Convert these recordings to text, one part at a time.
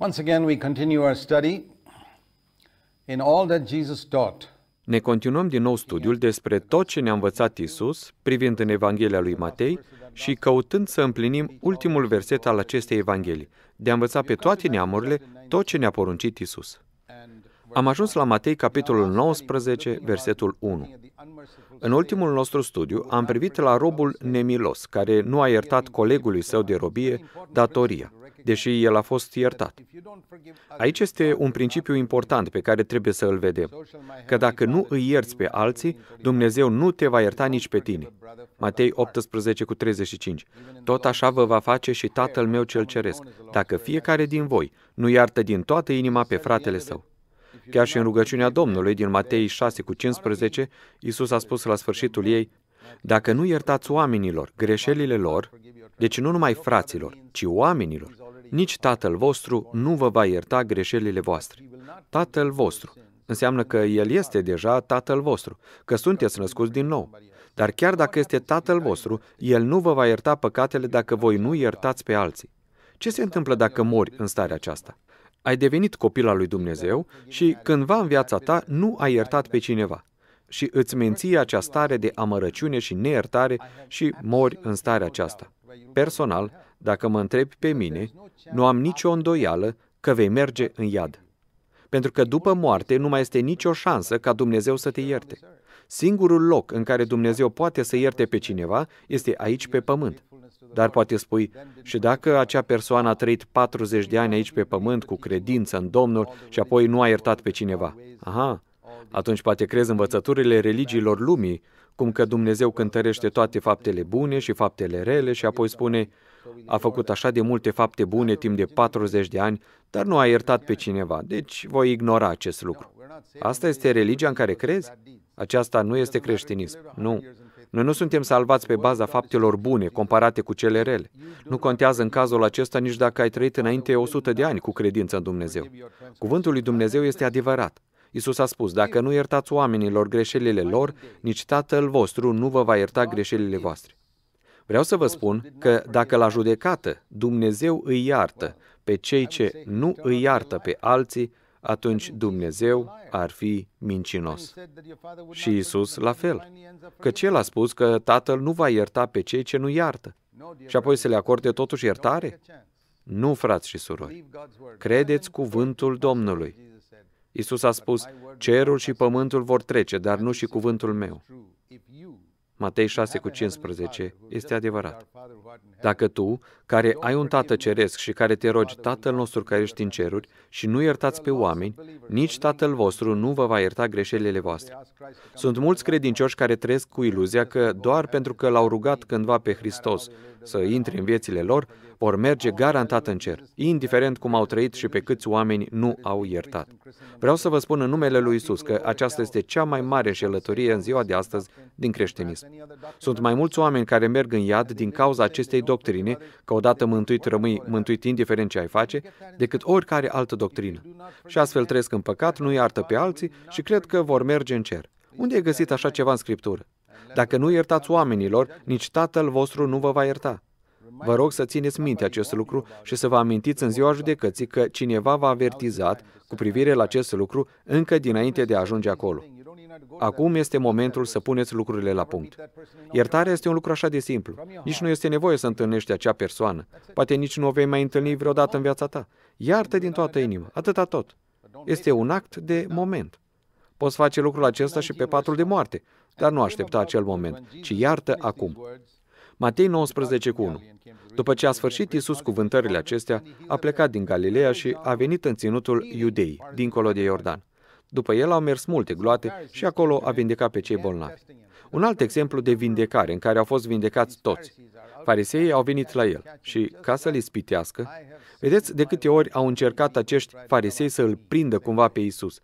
Once again, we continue our study in all that Jesus taught. Ne continuăm din nou studiul despre tot ce ne-a învățat Isus, privind în Evanghelia lui Matei și căutând să împlinim ultimul verset al acestei Evanghelii, de a învăța pe toate neamurile tot ce ne-a poruncit Isus. Am ajuns la Matei, capitolul 19, versetul 1. În ultimul nostru studiu am privit la robul nemilos, care nu a iertat colegului său de robie datoria deși el a fost iertat. Aici este un principiu important pe care trebuie să îl vedem, că dacă nu îi ierți pe alții, Dumnezeu nu te va ierta nici pe tine. Matei 18 cu 35. Tot așa vă va face și Tatăl meu cel ceresc, dacă fiecare din voi nu iartă din toată inima pe fratele său. Chiar și în rugăciunea Domnului din Matei 6 cu 15, Iisus a spus la sfârșitul ei, dacă nu iertați oamenilor greșelile lor, deci nu numai fraților, ci oamenilor, nici Tatăl vostru nu vă va ierta greșelile voastre. Tatăl vostru înseamnă că El este deja Tatăl vostru, că sunteți născuți din nou. Dar chiar dacă este Tatăl vostru, El nu vă va ierta păcatele dacă voi nu iertați pe alții. Ce se întâmplă dacă mori în starea aceasta? Ai devenit copil al lui Dumnezeu și cândva în viața ta nu ai iertat pe cineva și îți menții acea stare de amărăciune și neiertare și mori în starea aceasta. Personal, dacă mă întrebi pe mine, nu am nicio îndoială că vei merge în iad. Pentru că după moarte nu mai este nicio șansă ca Dumnezeu să te ierte. Singurul loc în care Dumnezeu poate să ierte pe cineva este aici pe pământ. Dar poate spui, și dacă acea persoană a trăit 40 de ani aici pe pământ cu credință în Domnul și apoi nu a iertat pe cineva? Aha, atunci poate crezi învățăturile religiilor lumii, cum că Dumnezeu cântărește toate faptele bune și faptele rele și apoi spune, a făcut așa de multe fapte bune timp de 40 de ani, dar nu a iertat pe cineva, deci voi ignora acest lucru. Asta este religia în care crezi? Aceasta nu este creștinism. Nu. Noi nu suntem salvați pe baza faptelor bune comparate cu cele rele. Nu contează în cazul acesta nici dacă ai trăit înainte 100 de ani cu credință în Dumnezeu. Cuvântul lui Dumnezeu este adevărat. Isus a spus, dacă nu iertați oamenilor greșelile lor, nici Tatăl vostru nu vă va ierta greșelile voastre. Vreau să vă spun că dacă la judecată Dumnezeu îi iartă pe cei ce nu îi iartă pe alții, atunci Dumnezeu ar fi mincinos. Și Isus la fel, că el a spus că Tatăl nu va ierta pe cei ce nu iartă și apoi să le acorde totuși iertare? Nu, frați și surori. Credeți cuvântul Domnului. Isus a spus, cerul și pământul vor trece, dar nu și cuvântul meu. Matei 6 cu 15, este adevărat. Dacă tu, care ai un Tată ceresc și care te rogi Tatăl nostru care ești în ceruri și nu iertați pe oameni, nici Tatăl vostru nu vă va ierta greșelile voastre. Sunt mulți credincioși care trăiesc cu iluzia că doar pentru că l-au rugat cândva pe Hristos să intre în viețile lor, vor merge garantat în cer, indiferent cum au trăit și pe câți oameni nu au iertat. Vreau să vă spun în numele lui Isus că aceasta este cea mai mare înșelătorie în ziua de astăzi din creștinism. Sunt mai mulți oameni care merg în iad din cauza acestei doctrine, că odată mântuit rămâi mântuit indiferent ce ai face, decât oricare altă doctrină. Și astfel trăiesc în păcat, nu iartă pe alții și cred că vor merge în cer. Unde e găsit așa ceva în Scriptură? Dacă nu iertați oamenilor, nici Tatăl vostru nu vă va ierta. Vă rog să țineți minte acest lucru și să vă amintiți în ziua judecății că cineva v-a avertizat cu privire la acest lucru încă dinainte de a ajunge acolo. Acum este momentul să puneți lucrurile la punct. Iertarea este un lucru așa de simplu. Nici nu este nevoie să întâlnești acea persoană. Poate nici nu o vei mai întâlni vreodată în viața ta. Iartă din toată inima, atâta tot. Este un act de moment. Poți face lucrul acesta și pe patul de moarte, dar nu aștepta acel moment, ci iartă acum. Matei 19 cu 1. După ce a sfârșit Iisus cuvântările acestea, a plecat din Galileea și a venit în ținutul Iudei, dincolo de Iordan. După el au mers multe gloate și acolo a vindecat pe cei bolnavi. Un alt exemplu de vindecare în care au fost vindecați toți. Fariseii au venit la el și, ca să-l ispitească, vedeți de câte ori au încercat acești farisei să l prindă cumva pe Isus.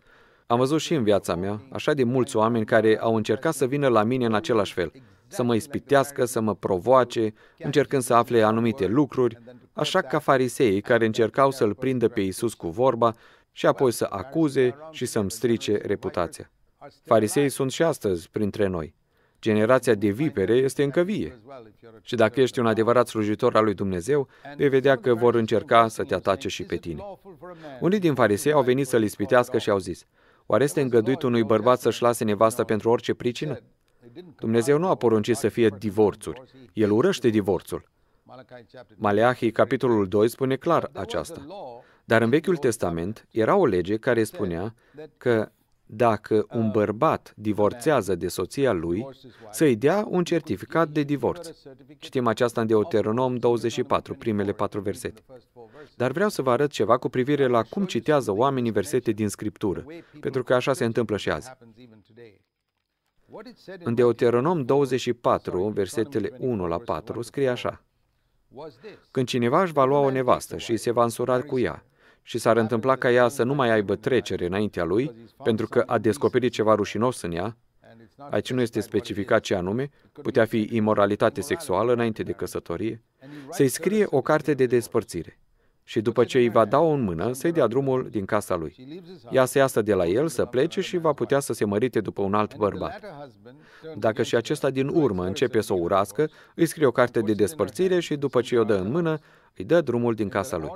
Am văzut și în viața mea așa de mulți oameni care au încercat să vină la mine în același fel, să mă ispitească, să mă provoace, încercând să afle anumite lucruri, așa ca fariseii care încercau să-l prindă pe Isus cu vorba și apoi să acuze și să-mi strice reputația. Fariseii sunt și astăzi printre noi. Generația de vipere este încă vie. Și dacă ești un adevărat slujitor al lui Dumnezeu, vei vedea că vor încerca să te atace și pe tine. Unii din farisei au venit să-l ispitească și au zis, Oare este îngăduit unui bărbat să-și lase nevastă pentru orice pricină? Dumnezeu nu a poruncit să fie divorțuri. El urăște divorțul. Maleahii, capitolul 2, spune clar aceasta. Dar în Vechiul Testament era o lege care spunea că dacă un bărbat divorțează de soția lui, să-i dea un certificat de divorț. Citim aceasta în Deuteronom 24, primele patru versete. Dar vreau să vă arăt ceva cu privire la cum citează oamenii versete din Scriptură, pentru că așa se întâmplă și azi. În Deuteronom 24, versetele 1 la 4, scrie așa. Când cineva își va lua o nevastă și se va însura cu ea, și s-ar întâmpla ca ea să nu mai aibă trecere înaintea lui, pentru că a descoperit ceva rușinos în ea, aici nu este specificat ce anume, putea fi imoralitate sexuală înainte de căsătorie, să-i scrie o carte de despărțire și după ce îi va da-o în mână, să-i dea drumul din casa lui. Ea să iasă de la el, să plece și va putea să se mărite după un alt bărbat. Dacă și acesta din urmă începe să o urască, îi scrie o carte de despărțire și după ce o dă în mână, îi dă drumul din casa lui.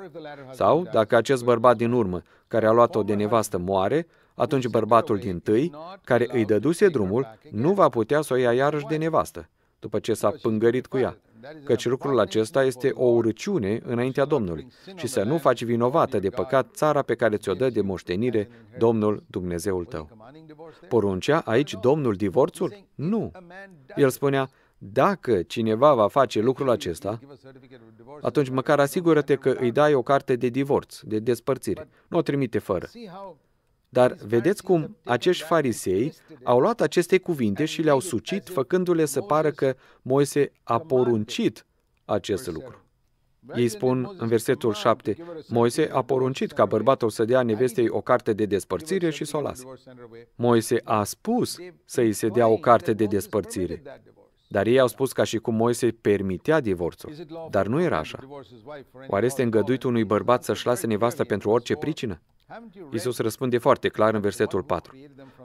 Sau, dacă acest bărbat din urmă, care a luat-o de nevastă, moare, atunci bărbatul din tâi, care îi dăduse drumul, nu va putea să o ia iarăși de nevastă, după ce s-a pângărit cu ea. Căci lucrul acesta este o urăciune înaintea Domnului și să nu faci vinovată de păcat țara pe care ți-o dă de moștenire Domnul Dumnezeul tău. Poruncea aici Domnul divorțul? Nu. El spunea, dacă cineva va face lucrul acesta, atunci măcar asigură-te că îi dai o carte de divorț, de despărțire. Nu o trimite fără. Dar vedeți cum acești farisei au luat aceste cuvinte și le-au sucit, făcându-le să pară că Moise a poruncit acest lucru. Ei spun în versetul 7, Moise a poruncit ca bărbatul să dea nevestei o carte de despărțire și să o lasă. Moise a spus să îi se dea o carte de despărțire. Dar ei au spus ca și cum Moise permitea divorțul. Dar nu era așa. Oare este îngăduit unui bărbat să-și lase nevastă pentru orice pricină? Isus răspunde foarte clar în versetul 4.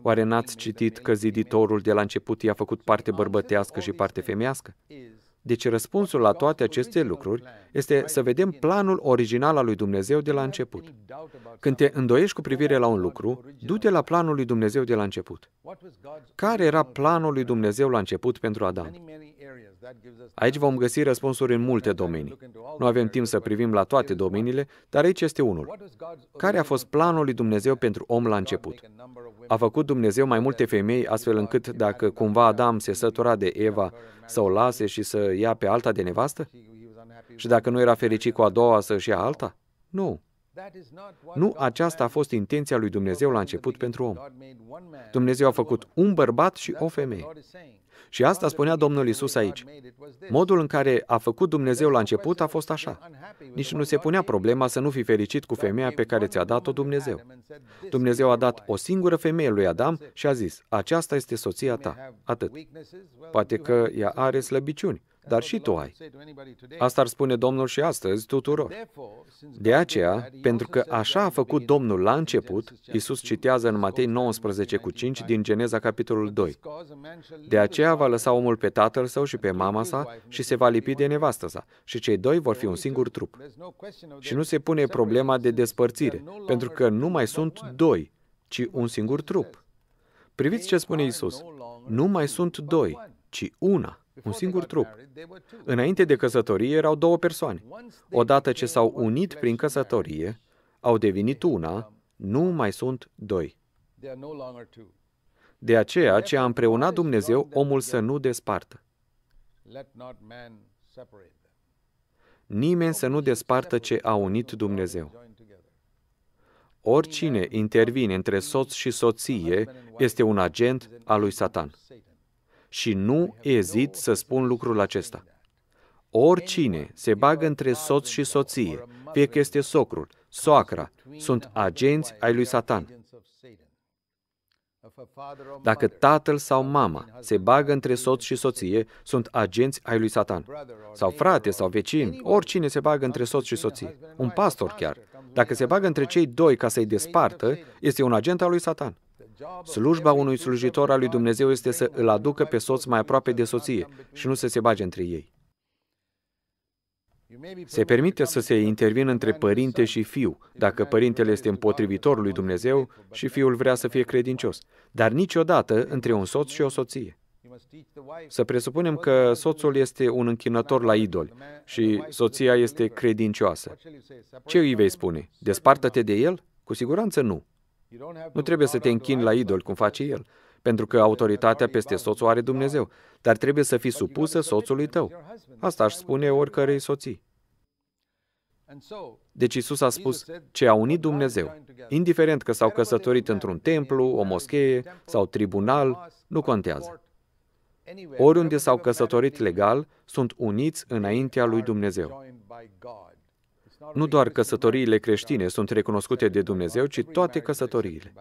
Oare n-ați citit că ziditorul de la început i-a făcut parte bărbătească și parte femească? Deci răspunsul la toate aceste lucruri este să vedem planul original al lui Dumnezeu de la început. Când te îndoiești cu privire la un lucru, du-te la planul lui Dumnezeu de la început. Care era planul lui Dumnezeu la început pentru Adam? Aici vom găsi răspunsuri în multe domenii. Nu avem timp să privim la toate domeniile, dar aici este unul. Care a fost planul lui Dumnezeu pentru om la început? A făcut Dumnezeu mai multe femei astfel încât dacă cumva Adam se sătura de Eva să o lase și să ia pe alta de nevastă? Și dacă nu era fericit cu a doua, să-și ia alta? Nu. Nu aceasta a fost intenția lui Dumnezeu la început pentru om. Dumnezeu a făcut un bărbat și o femeie. Și asta spunea Domnul Isus aici. Modul în care a făcut Dumnezeu la început a fost așa. Nici nu se punea problema să nu fi fericit cu femeia pe care ți-a dat-o Dumnezeu. Dumnezeu a dat o singură femeie lui Adam și a zis, aceasta este soția ta. Atât. Poate că ea are slăbiciuni, dar și tu ai. Asta ar spune Domnul și astăzi tuturor. De aceea, pentru că așa a făcut Domnul la început, Iisus citează în Matei 19 cu 5 din Geneza capitolul 2. De aceea, aceea va lăsa omul pe tatăl său și pe mama sa și se va lipi de nevastă sa și cei doi vor fi un singur trup. Și nu se pune problema de despărțire, pentru că nu mai sunt doi, ci un singur trup. Priviți ce spune Isus. Nu mai sunt doi, ci una, un singur trup. Înainte de căsătorie erau două persoane. Odată ce s-au unit prin căsătorie, au devenit una, nu mai sunt doi. De aceea ce a împreunat Dumnezeu, omul să nu despartă. Nimeni să nu despartă ce a unit Dumnezeu. Oricine intervine între soț și soție este un agent al lui Satan. Și nu ezit să spun lucrul acesta. Oricine se bagă între soț și soție, fie că este socrul, soacra, sunt agenți ai lui Satan. Dacă tatăl sau mama se bagă între soț și soție, sunt agenți ai lui Satan. Sau frate sau vecin, oricine se bagă între soț și soție, un pastor chiar. Dacă se bagă între cei doi ca să-i despartă, este un agent al lui Satan. Slujba unui slujitor al lui Dumnezeu este să îl aducă pe soț mai aproape de soție și nu să se bage între ei. Se permite să se intervină între părinte și fiu, dacă părintele este împotrivitor lui Dumnezeu și fiul vrea să fie credincios, dar niciodată între un soț și o soție. Să presupunem că soțul este un închinător la idol și soția este credincioasă. Ce îi vei spune? Despartă-te de el? Cu siguranță nu. Nu trebuie să te închini la idol cum face el pentru că autoritatea peste soț o are Dumnezeu, dar trebuie să fii supusă soțului tău. Asta aș spune oricărei soții. Deci Isus a spus ce a unit Dumnezeu. Indiferent că s-au căsătorit într-un templu, o moschee sau tribunal, nu contează. Oriunde s-au căsătorit legal, sunt uniți înaintea lui Dumnezeu. Nu doar căsătoriile creștine sunt recunoscute de Dumnezeu, ci toate căsătoriile.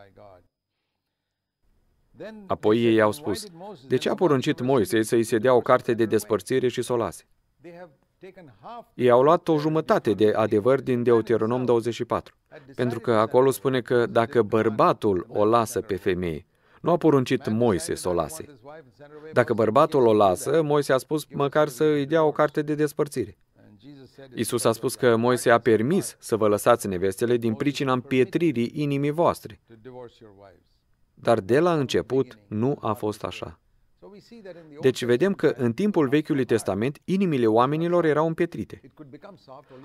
Apoi ei au spus, de ce a poruncit Moise să-i se dea o carte de despărțire și să o lase? Ei au luat o jumătate de adevăr din Deuteronom 24, pentru că acolo spune că dacă bărbatul o lasă pe femeie, nu a poruncit Moise să o lase. Dacă bărbatul o lasă, Moise a spus măcar să îi dea o carte de despărțire. Isus a spus că Moise a permis să vă lăsați nevestele din pricina împietririi inimii voastre. Dar de la început nu a fost așa. Deci vedem că în timpul Vechiului Testament, inimile oamenilor erau împietrite.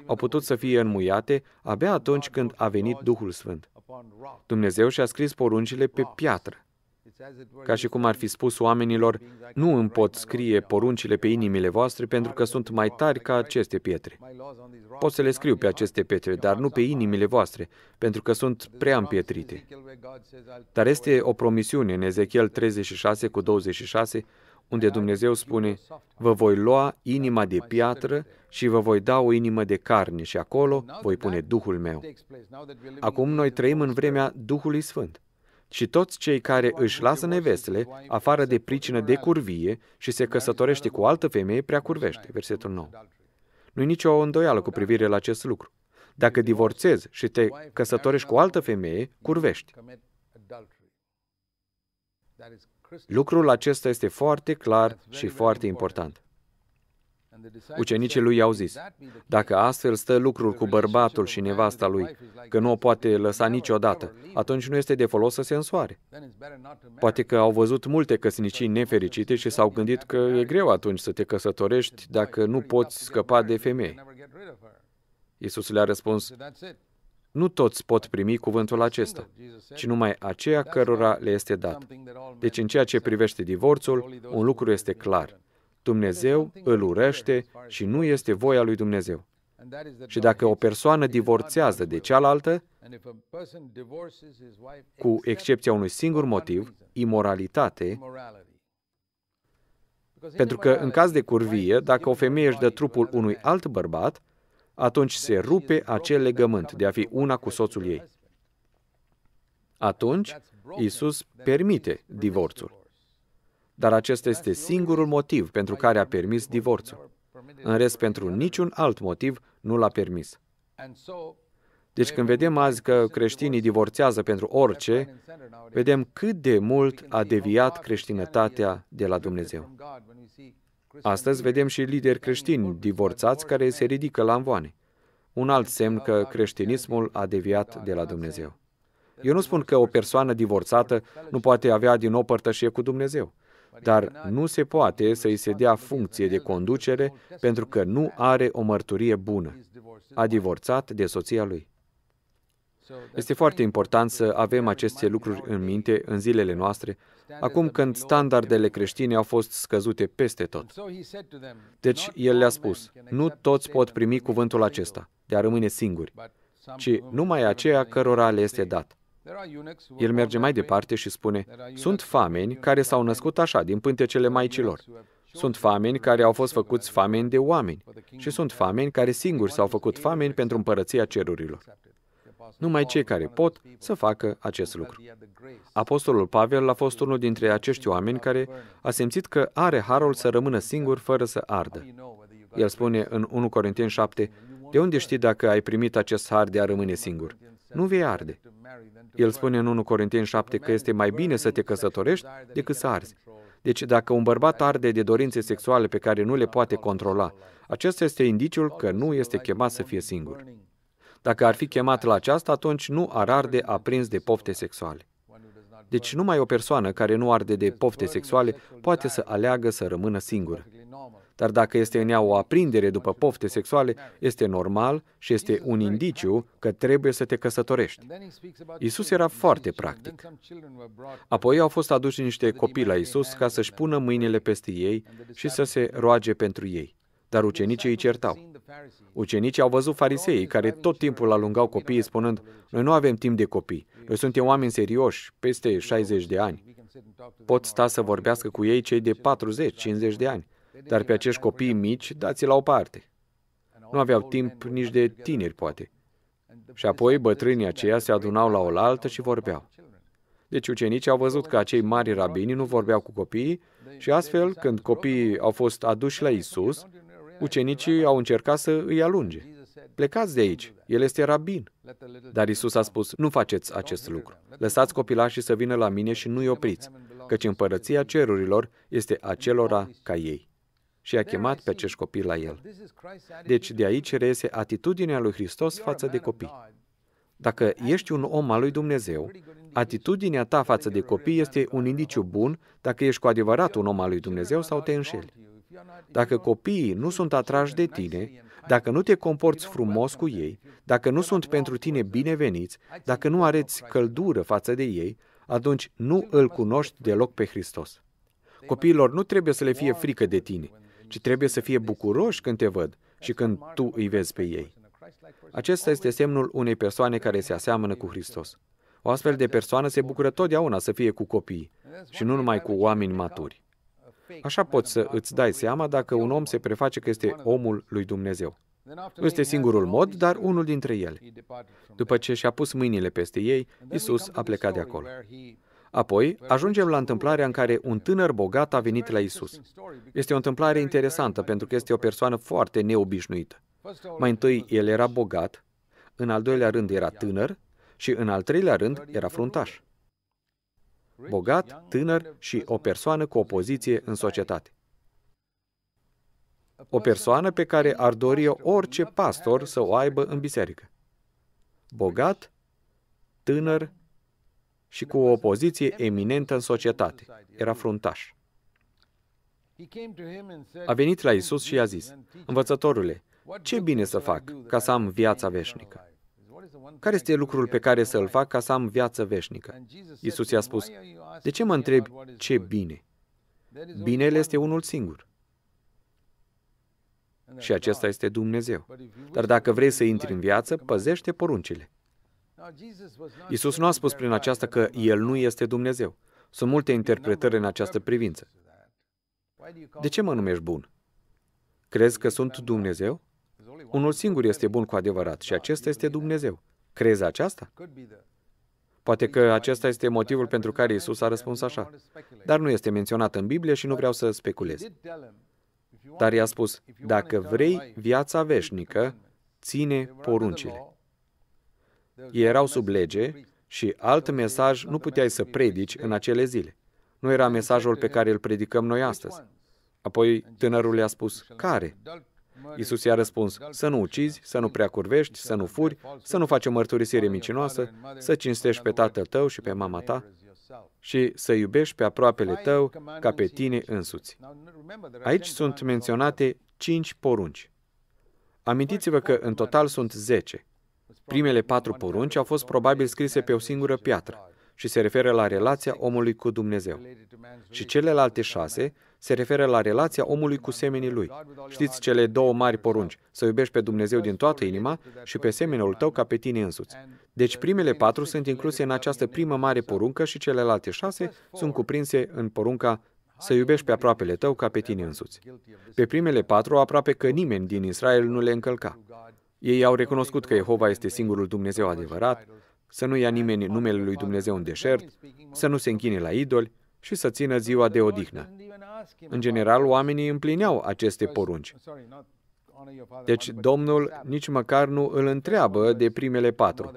Au putut să fie înmuiate abia atunci când a venit Duhul Sfânt. Dumnezeu și-a scris poruncile pe piatră, ca și cum ar fi spus oamenilor, nu îmi pot scrie poruncile pe inimile voastre pentru că sunt mai tari ca aceste pietre. Pot să le scriu pe aceste pietre, dar nu pe inimile voastre, pentru că sunt prea împietrite. Dar este o promisiune în Ezechiel 36 cu 26, unde Dumnezeu spune, vă voi lua inima de piatră și vă voi da o inimă de carne și acolo voi pune Duhul meu. Acum noi trăim în vremea Duhului Sfânt și toți cei care își lasă nevestele afară de pricină de curvie și se căsătorește cu altă femeie prea curvește. Versetul 9. Nu-i nicio îndoială cu privire la acest lucru. Dacă divorțezi și te căsătorești cu altă femeie, curvești. Lucrul acesta este foarte clar și foarte important. Ucenicii lui i-au zis, dacă astfel stă lucrul cu bărbatul și nevasta lui, că nu o poate lăsa niciodată, atunci nu este de folos să se însoare. Poate că au văzut multe căsnicii nefericite și s-au gândit că e greu atunci să te căsătorești dacă nu poți scăpa de femeie. Iisus le-a răspuns, nu toți pot primi cuvântul acesta, ci numai aceea cărora le este dat. Deci în ceea ce privește divorțul, un lucru este clar. Dumnezeu îl urăște și nu este voia lui Dumnezeu. Și dacă o persoană divorțează de cealaltă, cu excepția unui singur motiv, imoralitate, pentru că în caz de curvie, dacă o femeie își dă trupul unui alt bărbat, atunci se rupe acel legământ de a fi una cu soțul ei. Atunci, Isus permite divorțul. Dar acesta este singurul motiv pentru care a permis divorțul. În rest, pentru niciun alt motiv, nu l-a permis. Deci când vedem azi că creștinii divorțează pentru orice, vedem cât de mult a deviat creștinătatea de la Dumnezeu. Astăzi vedem și lideri creștini divorțați care se ridică la învoane. Un alt semn că creștinismul a deviat de la Dumnezeu. Eu nu spun că o persoană divorțată nu poate avea din nou părtășie cu Dumnezeu dar nu se poate să-i se dea funcție de conducere pentru că nu are o mărturie bună. A divorțat de soția lui. Este foarte important să avem aceste lucruri în minte în zilele noastre, acum când standardele creștine au fost scăzute peste tot. Deci, el le-a spus, nu toți pot primi cuvântul acesta, de a rămâne singuri, ci numai aceia cărora le este dat. El merge mai departe și spune, sunt fameni care s-au născut așa, din pântecele maicilor. Sunt fameni care au fost făcuți fameni de oameni și sunt fameni care singuri s-au făcut fameni pentru împărăția cerurilor. Numai cei care pot să facă acest lucru. Apostolul Pavel a fost unul dintre acești oameni care a simțit că are harul să rămână singur fără să ardă. El spune în 1 Corinteni 7, De unde știi dacă ai primit acest har de a rămâne singur? Nu vei arde. El spune în 1 Corinteni 7 că este mai bine să te căsătorești decât să arzi. Deci dacă un bărbat arde de dorințe sexuale pe care nu le poate controla, acesta este indiciul că nu este chemat să fie singur. Dacă ar fi chemat la aceasta, atunci nu ar arde aprins de pofte sexuale. Deci numai o persoană care nu arde de pofte sexuale poate să aleagă să rămână singură. Dar dacă este în ea o aprindere după pofte sexuale, este normal și este un indiciu că trebuie să te căsătorești. Isus era foarte practic. Apoi au fost aduși niște copii la Isus ca să-și pună mâinile peste ei și să se roage pentru ei. Dar ucenicii îi certau. Ucenicii au văzut fariseii care tot timpul alungau copiii spunând, noi nu avem timp de copii, noi suntem oameni serioși, peste 60 de ani. Pot sta să vorbească cu ei cei de 40-50 de ani. Dar pe acești copii mici dați la o parte. Nu aveau timp nici de tineri, poate. Și apoi bătrânii aceia se adunau la oaltă și vorbeau. Deci ucenicii au văzut că acei mari rabini nu vorbeau cu copiii și astfel, când copiii au fost aduși la Isus, ucenicii au încercat să îi alunge. Plecați de aici, el este rabin. Dar Isus a spus, nu faceți acest lucru. Lăsați copilașii să vină la mine și nu-i opriți, căci împărăția cerurilor este acelora ca ei și a chemat pe acești copii la el. Deci de aici reiese atitudinea lui Hristos față de copii. Dacă ești un om al lui Dumnezeu, atitudinea ta față de copii este un indiciu bun dacă ești cu adevărat un om al lui Dumnezeu sau te înșeli. Dacă copiii nu sunt atrași de tine, dacă nu te comporți frumos cu ei, dacă nu sunt pentru tine bineveniți, dacă nu areți căldură față de ei, atunci nu îl cunoști deloc pe Hristos. Copiilor nu trebuie să le fie frică de tine ci trebuie să fie bucuroși când te văd și când tu îi vezi pe ei. Acesta este semnul unei persoane care se aseamănă cu Hristos. O astfel de persoană se bucură totdeauna să fie cu copii și nu numai cu oameni maturi. Așa poți să îți dai seama dacă un om se preface că este omul lui Dumnezeu. Nu este singurul mod, dar unul dintre ele. După ce și-a pus mâinile peste ei, Isus a plecat de acolo. Apoi, ajungem la întâmplarea în care un tânăr bogat a venit la Isus. Este o întâmplare interesantă pentru că este o persoană foarte neobișnuită. Mai întâi, el era bogat, în al doilea rând era tânăr și în al treilea rând era fruntaș. Bogat, tânăr și o persoană cu o poziție în societate. O persoană pe care ar dori orice pastor să o aibă în biserică. Bogat, tânăr și cu o poziție eminentă în societate. Era fruntaș. A venit la Isus și i-a zis, Învățătorule, ce bine să fac ca să am viața veșnică? Care este lucrul pe care să-l fac ca să am viață veșnică? Isus i-a spus, de ce mă întrebi ce bine? Binele este unul singur. Și acesta este Dumnezeu. Dar dacă vrei să intri în viață, păzește poruncile. Isus nu a spus prin aceasta că El nu este Dumnezeu. Sunt multe interpretări în această privință. De ce mă numești bun? Crezi că sunt Dumnezeu? Unul singur este bun cu adevărat și acesta este Dumnezeu. Crezi aceasta? Poate că acesta este motivul pentru care Isus a răspuns așa. Dar nu este menționat în Biblie și nu vreau să speculez. Dar i-a spus, dacă vrei viața veșnică, ține poruncile. Ei erau sub lege și alt mesaj nu puteai să predici în acele zile. Nu era mesajul pe care îl predicăm noi astăzi. Apoi tânărul i-a spus, care? Isus i-a răspuns, să nu ucizi, să nu prea curvești, să nu furi, să nu faci o mărturisire mincinoasă, să cinstești pe tatăl tău și pe mama ta și să iubești pe aproapele tău ca pe tine însuți. Aici sunt menționate cinci porunci. Amintiți-vă că în total sunt zece. Primele patru porunci au fost probabil scrise pe o singură piatră și se referă la relația omului cu Dumnezeu. Și celelalte șase se referă la relația omului cu semenii lui. Știți cele două mari porunci, să iubești pe Dumnezeu din toată inima și pe semenul tău ca pe tine însuți. Deci primele patru sunt incluse în această primă mare poruncă și celelalte șase sunt cuprinse în porunca să iubești pe aproapele tău ca pe tine însuți. Pe primele patru, aproape că nimeni din Israel nu le încălca. Ei au recunoscut că Jehova este singurul Dumnezeu adevărat, să nu ia nimeni numele lui Dumnezeu în deșert, să nu se închine la idoli și să țină ziua de odihnă. În general, oamenii împlineau aceste porunci. Deci Domnul nici măcar nu îl întreabă de primele patru.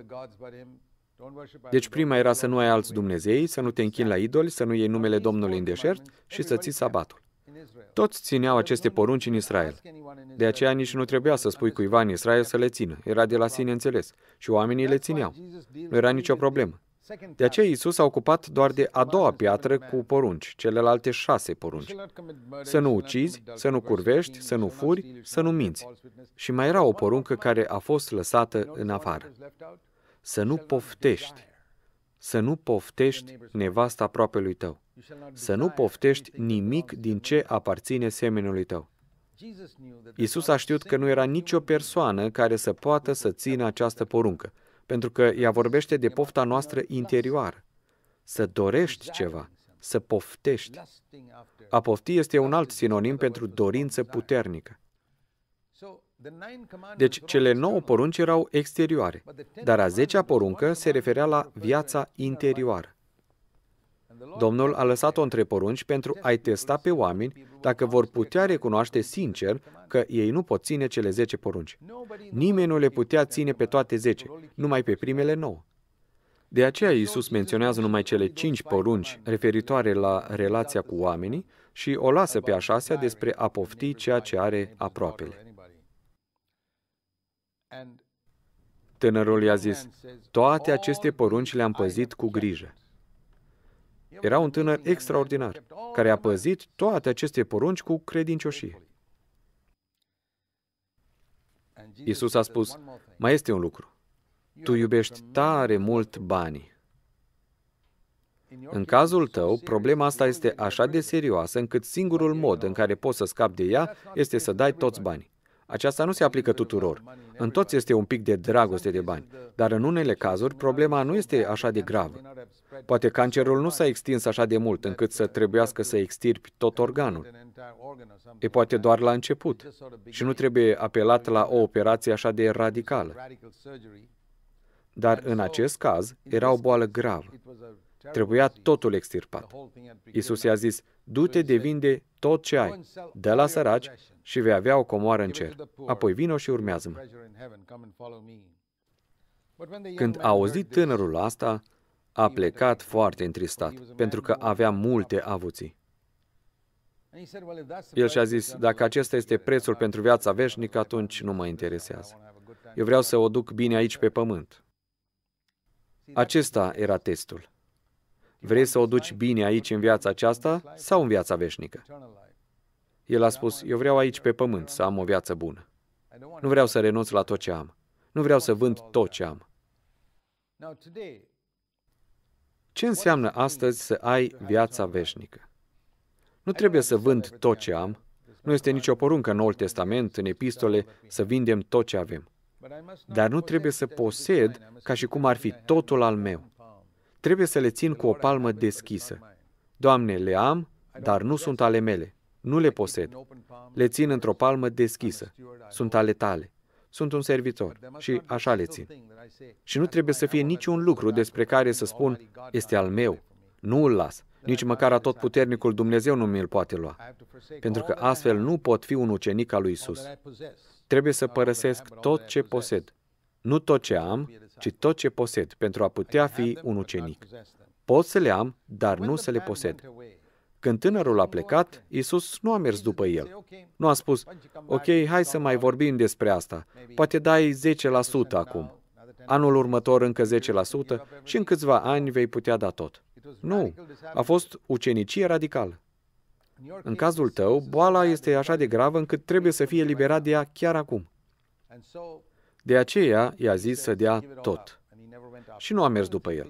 Deci prima era să nu ai alți Dumnezei, să nu te închini la idoli, să nu iei numele Domnului în deșert și să ții sabatul. Toți țineau aceste porunci în Israel. De aceea nici nu trebuia să spui cuiva în Israel să le țină. Era de la sine înțeles. Și oamenii le țineau. Nu era nicio problemă. De aceea Isus a ocupat doar de a doua piatră cu porunci, celelalte șase porunci. Să nu ucizi, să nu curvești, să nu furi, să nu minți. Și mai era o poruncă care a fost lăsată în afară. Să nu poftești să nu poftești nevasta aproapelui tău, să nu poftești nimic din ce aparține semenului tău. Isus a știut că nu era nicio persoană care să poată să țină această poruncă, pentru că ea vorbește de pofta noastră interioară. Să dorești ceva, să poftești. A pofti este un alt sinonim pentru dorință puternică. Deci cele nouă porunci erau exterioare, dar a zecea poruncă se referea la viața interioară. Domnul a lăsat-o între porunci pentru a-i testa pe oameni dacă vor putea recunoaște sincer că ei nu pot ține cele zece porunci. Nimeni nu le putea ține pe toate zece, numai pe primele nouă. De aceea Iisus menționează numai cele cinci porunci referitoare la relația exact cu oamenii și o lasă pe a șasea despre a pofti ceea ce are aproapele. Tânărul i-a zis, toate aceste porunci le-am păzit cu grijă. Era un tânăr extraordinar, care a păzit toate aceste porunci cu credincioșie. Isus a spus, mai este un lucru. Tu iubești tare mult banii. În cazul tău, problema asta este așa de serioasă încât singurul mod în care poți să scapi de ea este să dai toți banii. Aceasta nu se aplică tuturor. În toți este un pic de dragoste de bani, dar în unele cazuri problema nu este așa de gravă. Poate cancerul nu s-a extins așa de mult încât să trebuiască să extirpi tot organul. E poate doar la început și nu trebuie apelat la o operație așa de radicală. Dar în acest caz era o boală gravă. Trebuia totul extirpat. Isus i-a zis, du-te de vinde tot ce ai, de la săraci și vei avea o comoară în cer. Apoi vino și urmează-mă. Când a auzit tânărul asta, a plecat foarte întristat, pentru că avea multe avuții. El și-a zis, dacă acesta este prețul pentru viața veșnică, atunci nu mă interesează. Eu vreau să o duc bine aici pe pământ. Acesta era testul. Vrei să o duci bine aici în viața aceasta sau în viața veșnică? El a spus, eu vreau aici pe pământ să am o viață bună. Nu vreau să renunț la tot ce am. Nu vreau să vând tot ce am. Ce înseamnă astăzi să ai viața veșnică? Nu trebuie să vând tot ce am. Nu este nicio poruncă în Noul Testament, în epistole, să vindem tot ce avem. Dar nu trebuie să posed ca și cum ar fi totul al meu. Trebuie să le țin cu o palmă deschisă. Doamne, le am, dar nu sunt ale mele. Nu le posed. Le țin într-o palmă deschisă. Sunt ale tale. Sunt un servitor și așa le țin. Și nu trebuie să fie niciun lucru despre care să spun, este al meu, nu îl las. Nici măcar tot puternicul Dumnezeu nu mi-l poate lua. Pentru că astfel nu pot fi un ucenic al lui Isus. Trebuie să părăsesc tot ce posed, nu tot ce am, ci tot ce posed pentru a putea fi un ucenic. Pot să le am, dar nu să le posed. Când tânărul a plecat, Isus nu a mers după el. Nu a spus, ok, hai să mai vorbim despre asta. Poate dai 10% acum. Anul următor încă 10% și în câțiva ani vei putea da tot. Nu, a fost ucenicie radicală. În cazul tău, boala este așa de gravă încât trebuie să fie liberat de ea chiar acum. De aceea i-a zis să dea tot. Și nu a mers după el.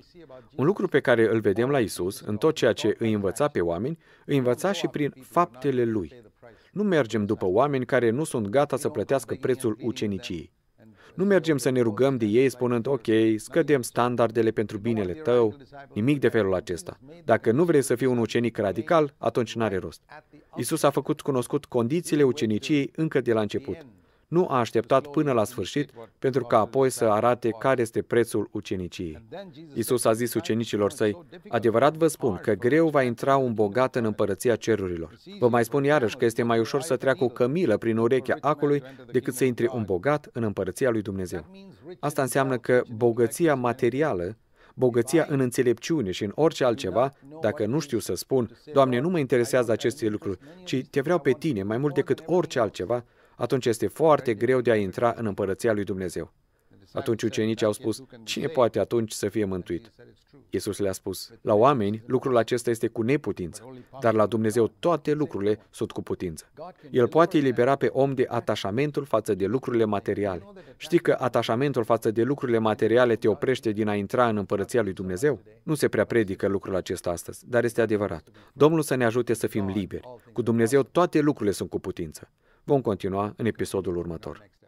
Un lucru pe care îl vedem la Isus, în tot ceea ce îi învăța pe oameni, îi învăța și prin faptele lui. Nu mergem după oameni care nu sunt gata să plătească prețul uceniciei. Nu mergem să ne rugăm de ei spunând, ok, scădem standardele pentru binele tău, nimic de felul acesta. Dacă nu vrei să fii un ucenic radical, atunci n-are rost. Isus a făcut cunoscut condițiile uceniciei încă de la început nu a așteptat până la sfârșit pentru ca apoi să arate care este prețul uceniciei. Isus a zis ucenicilor săi, adevărat vă spun că greu va intra un bogat în împărăția cerurilor. Vă mai spun iarăși că este mai ușor să treacă o cămilă prin urechea acului decât să intre un bogat în împărăția lui Dumnezeu. Asta înseamnă că bogăția materială bogăția în înțelepciune și în orice altceva, dacă nu știu să spun, Doamne, nu mă interesează aceste lucruri, ci te vreau pe tine mai mult decât orice altceva, atunci este foarte greu de a intra în împărăția lui Dumnezeu. Atunci ucenicii au spus, cine poate atunci să fie mântuit? Iisus le-a spus, la oameni lucrul acesta este cu neputință, dar la Dumnezeu toate lucrurile sunt cu putință. El poate elibera pe om de atașamentul față de lucrurile materiale. Știi că atașamentul față de lucrurile materiale te oprește din a intra în împărăția lui Dumnezeu? Nu se prea predică lucrul acesta astăzi, dar este adevărat. Domnul să ne ajute să fim liberi. Cu Dumnezeu toate lucrurile sunt cu putință. Vom continua în episodul următor.